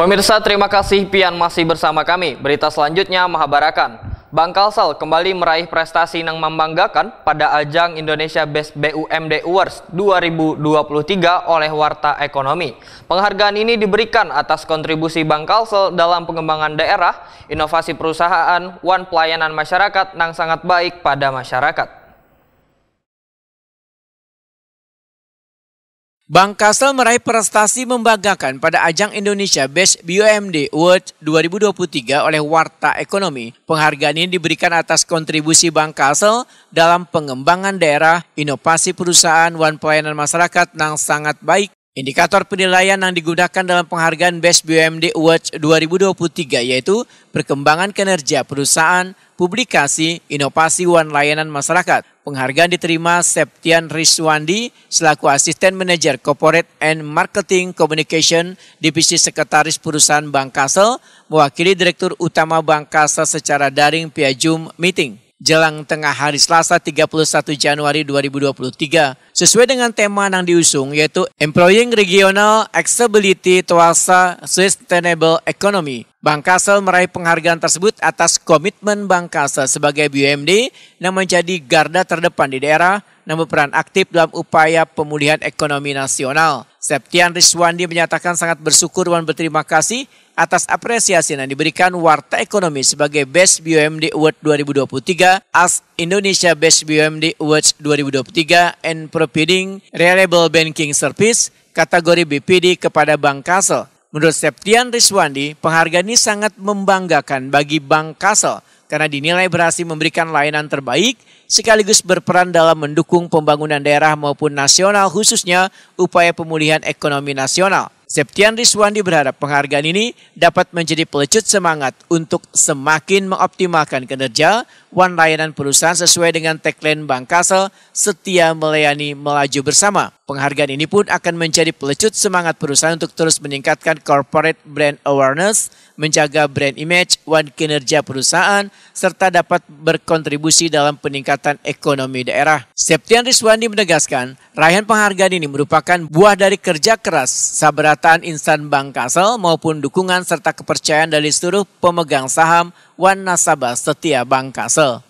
Pemirsa terima kasih Pian masih bersama kami. Berita selanjutnya Mahabarakan. Kalsel kembali meraih prestasi yang membanggakan pada ajang Indonesia Best BUMD Awards 2023 oleh Warta Ekonomi. Penghargaan ini diberikan atas kontribusi Bang Kalsel dalam pengembangan daerah, inovasi perusahaan, one pelayanan masyarakat yang sangat baik pada masyarakat. Bank Kasel meraih prestasi membanggakan pada ajang Indonesia Best BUMD Award 2023 oleh Warta Ekonomi. Penghargaan ini diberikan atas kontribusi Bank Kasel dalam pengembangan daerah, inovasi perusahaan, dan pelayanan masyarakat yang sangat baik Indikator penilaian yang digunakan dalam penghargaan Best BUMD Awards 2023 yaitu perkembangan kinerja perusahaan, publikasi, inovasi, dan layanan masyarakat. Penghargaan diterima Septian Riswandi selaku Asisten Manajer Corporate and Marketing Communication Divisi Sekretaris Perusahaan Bank Kassel, mewakili Direktur Utama Bank Kassel secara daring via Zoom Meeting jelang tengah hari Selasa 31 Januari 2023 sesuai dengan tema yang diusung yaitu Employing Regional Accessibility towards Sustainable Economy. Bank Kassel meraih penghargaan tersebut atas komitmen Bank Kassel sebagai BUMD yang menjadi garda terdepan di daerah dan berperan aktif dalam upaya pemulihan ekonomi nasional. Septian Rizwandi menyatakan sangat bersyukur dan berterima kasih atas apresiasi yang diberikan Warta Ekonomi sebagai Best BUMD Award 2023 as Indonesia Best BUMD Awards 2023 and Providing Reliable Banking Service kategori BPD kepada Bank Kasel. Menurut Septian Rizwandi, penghargaan ini sangat membanggakan bagi Bank Kasel karena dinilai berhasil memberikan layanan terbaik sekaligus berperan dalam mendukung pembangunan daerah maupun nasional khususnya upaya pemulihan ekonomi nasional. Septian Rizwandi berharap penghargaan ini dapat menjadi pelecut semangat untuk semakin mengoptimalkan kinerja one layanan perusahaan sesuai dengan tagline Bank Kasel, setia melayani melaju bersama. Penghargaan ini pun akan menjadi pelecut semangat perusahaan untuk terus meningkatkan corporate brand awareness, menjaga brand image, dan kinerja perusahaan, serta dapat berkontribusi dalam peningkatan ekonomi daerah. Septian Riswandi menegaskan, raihan penghargaan ini merupakan buah dari kerja keras, sabrataan insan Bank Kasel maupun dukungan serta kepercayaan dari seluruh pemegang saham wan nasabah setia Bank Kasel.